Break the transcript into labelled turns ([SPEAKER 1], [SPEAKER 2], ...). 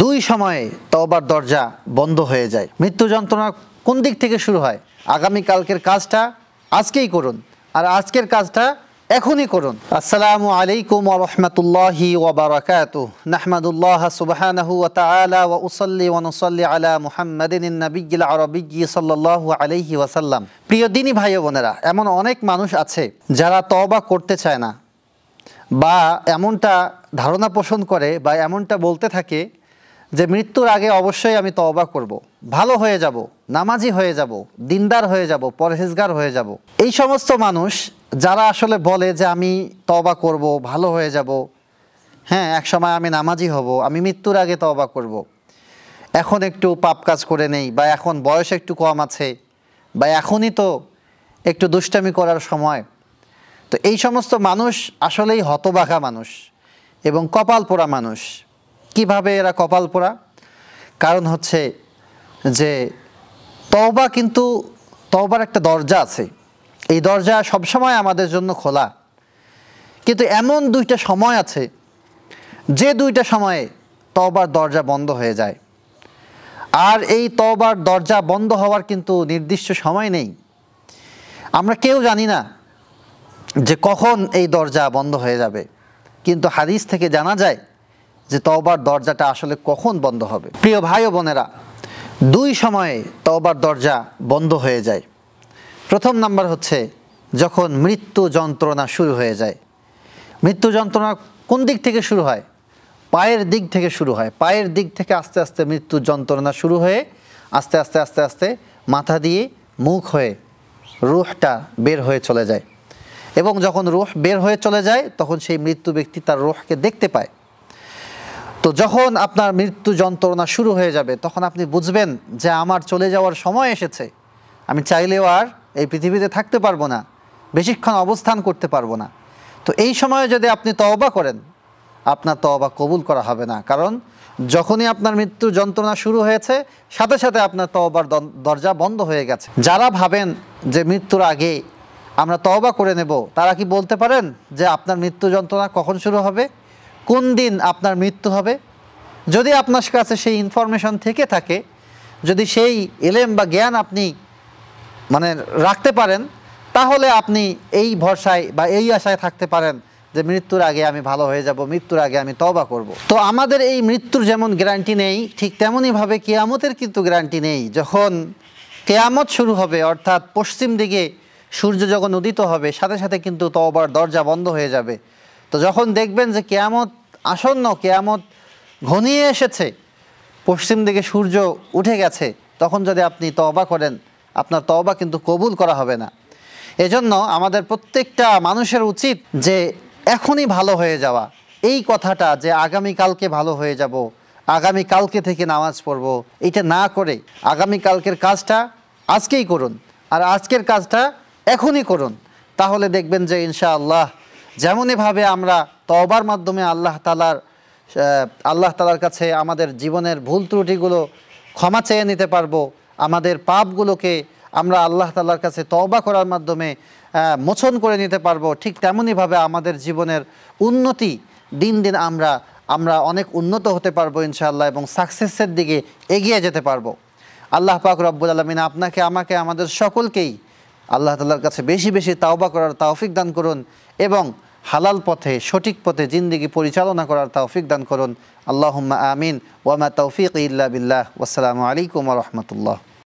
[SPEAKER 1] দুই সময়ে তওবার দরজা বন্ধ হয়ে যায় মৃত্যু যন্ত্রণা কোন দিক থেকে শুরু হয় আগামী কালকের কাজটা আজকেই করুন আর আজকের কাজটা এখনই করুন আসসালামু আলাইকুম ওয়া ওবরাকাত নাহমাদুল্লাহ সুবহানাহু ওয়া তাআলা ওয়া উসাল্লি ওয়া নুসাল্লি আলা মুহাম্মাদিন নাবিয়্যিল আরাবিয়্যি সাল্লাল্লাহু আলাইহি ওয়াসাল্লাম প্রিয় দিনী ভাই বোনেরা এমন অনেক মানুষ আছে যারা তওবা করতে চায় না বা এমনটা ধারণা পোষণ করে বা এমনটা বলতে থাকে যে মৃত্যুর আগে অবশ্যই আমি তওবা করব। ভালো হয়ে যাব নামাজি হয়ে যাব দিনদার হয়ে যাব পরহেজগার হয়ে যাব এই সমস্ত মানুষ যারা আসলে বলে যে আমি তওবা করব ভালো হয়ে যাব হ্যাঁ এক সময় আমি নামাজি হব আমি মৃত্যুর আগে তওবা করব। এখন একটু পাপ কাজ করে নেই বা এখন বয়স একটু কম আছে বা এখনই তো একটু দুষ্টামি করার সময় তো এই সমস্ত মানুষ আসলেই হতবাঘা মানুষ এবং কপাল পোড়া মানুষ কিভাবে এরা কপাল পোড়া কারণ হচ্ছে যে তওবা কিন্তু তওবার একটা দরজা আছে এই দরজা সবসময় আমাদের জন্য খোলা কিন্তু এমন দুইটা সময় আছে যে দুইটা সময়ে তওবার দরজা বন্ধ হয়ে যায় আর এই তওবার দরজা বন্ধ হওয়ার কিন্তু নির্দিষ্ট সময় নেই আমরা কেউ জানি না যে কখন এই দরজা বন্ধ হয়ে যাবে কিন্তু হাদিস থেকে জানা যায় যে তওবার দরজাটা আসলে কখন বন্ধ হবে প্রিয় ভাই ও বোনেরা দুই সময়ে তওবার দরজা বন্ধ হয়ে যায় প্রথম নাম্বার হচ্ছে যখন মৃত্যু যন্ত্রণা শুরু হয়ে যায় মৃত্যু যন্ত্রণা কোন দিক থেকে শুরু হয় পায়ের দিক থেকে শুরু হয় পায়ের দিক থেকে আস্তে আস্তে মৃত্যু যন্ত্রণা শুরু হয়ে আস্তে আস্তে আস্তে আস্তে মাথা দিয়ে মুখ হয়ে রুহটা বের হয়ে চলে যায় এবং যখন রুহ বের হয়ে চলে যায় তখন সেই মৃত্যু ব্যক্তি তার রুহকে দেখতে পায় তো যখন আপনার মৃত্যু যন্ত্রণা শুরু হয়ে যাবে তখন আপনি বুঝবেন যে আমার চলে যাওয়ার সময় এসেছে আমি চাইলেও আর এই পৃথিবীতে থাকতে পারবো না বেশিক্ষণ অবস্থান করতে পারবো না তো এই সময়ে যদি আপনি তওবা করেন আপনার তওবা কবুল করা হবে না কারণ যখনই আপনার মৃত্যু যন্ত্রণা শুরু হয়েছে সাথে সাথে আপনার তওবার দরজা বন্ধ হয়ে গেছে যারা ভাবেন যে মৃত্যুর আগে আমরা তওবা করে নেব তারা কি বলতে পারেন যে আপনার মৃত্যু যন্ত্রণা কখন শুরু হবে কোন দিন আপনার মৃত্যু হবে যদি আপনার কাছে সেই ইনফরমেশন থেকে থাকে যদি সেই এলেম বা জ্ঞান আপনি মানে রাখতে পারেন তাহলে আপনি এই ভরসায় বা এই আশায় থাকতে পারেন যে মৃত্যুর আগে আমি ভালো হয়ে যাব মৃত্যুর আগে আমি তবা করব। তো আমাদের এই মৃত্যুর যেমন গ্যারান্টি নেই ঠিক তেমনইভাবে কেয়ামতের কিন্তু গ্যারান্টি নেই যখন কেয়ামত শুরু হবে অর্থাৎ পশ্চিম দিকে সূর্য যখন উদিত হবে সাথে সাথে কিন্তু তবার দরজা বন্ধ হয়ে যাবে তো যখন দেখবেন যে কেয়ামত আসন্ন কেয়ামত ঘনিয়ে এসেছে পশ্চিম দিকে সূর্য উঠে গেছে তখন যদি আপনি তবা করেন আপনার তওবা কিন্তু কবুল করা হবে না এজন্য আমাদের প্রত্যেকটা মানুষের উচিত যে এখনই ভালো হয়ে যাওয়া এই কথাটা যে আগামী কালকে ভালো হয়ে যাব আগামী কালকে থেকে নামাজ পড়ব এটা না করে আগামী কালকের কাজটা আজকেই করুন আর আজকের কাজটা এখনই করুন তাহলে দেখবেন যে ইনশাআল্লাহ যেমনইভাবে আমরা তবার মাধ্যমে আল্লাহ তালার আল্লাহ তালার কাছে আমাদের জীবনের ভুল ত্রুটিগুলো ক্ষমা চেয়ে নিতে পারবো আমাদের পাপগুলোকে আমরা আল্লাহ তালার কাছে তবা করার মাধ্যমে মোচন করে নিতে পারবো ঠিক তেমনইভাবে আমাদের জীবনের উন্নতি দিন দিন আমরা আমরা অনেক উন্নত হতে পারবো ইনশাআল্লাহ এবং সাকসেসের দিকে এগিয়ে যেতে পারবো আল্লাহ পাক রব্বুল আলমিন আপনাকে আমাকে আমাদের সকলকেই আল্লাহ তালার কাছে বেশি বেশি তাওবা করার তাওফিক দান করুন এবং হালাল পথে সঠিক পথে জিন্দিগি পরিচালনা করার তৌফিক দান করুন আল্লাহ আমিন ওয়ামা তৌফিক ইল্লা বিল্লাহ ওসালামু আলাইকুম রহমতুল্লাহ